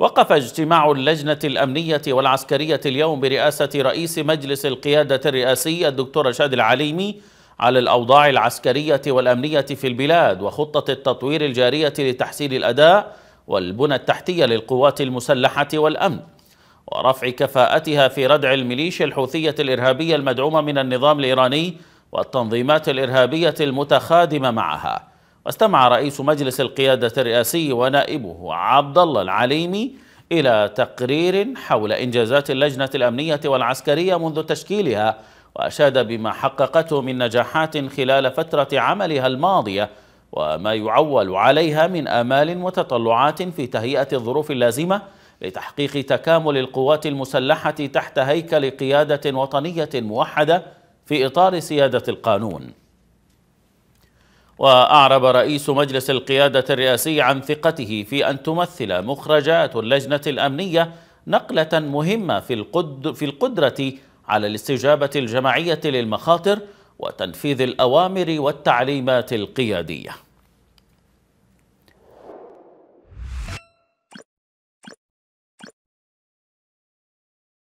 وقف اجتماع اللجنة الأمنية والعسكرية اليوم برئاسة رئيس مجلس القيادة الرئاسي الدكتور رشاد العليمي على الأوضاع العسكرية والأمنية في البلاد وخطة التطوير الجارية لتحسين الأداء والبنى التحتية للقوات المسلحة والأمن ورفع كفاءتها في ردع الميليشيا الحوثية الإرهابية المدعومة من النظام الإيراني والتنظيمات الإرهابية المتخادمة معها واستمع رئيس مجلس القيادة الرئاسي ونائبه عبد الله العليمي إلى تقرير حول إنجازات اللجنة الأمنية والعسكرية منذ تشكيلها وأشاد بما حققته من نجاحات خلال فترة عملها الماضية وما يعول عليها من آمال وتطلعات في تهيئة الظروف اللازمة لتحقيق تكامل القوات المسلحة تحت هيكل قيادة وطنية موحدة في إطار سيادة القانون وأعرب رئيس مجلس القيادة الرئاسي عن ثقته في أن تمثل مخرجات اللجنة الأمنية نقلة مهمة في, القد في القدرة على الاستجابة الجماعية للمخاطر وتنفيذ الأوامر والتعليمات القيادية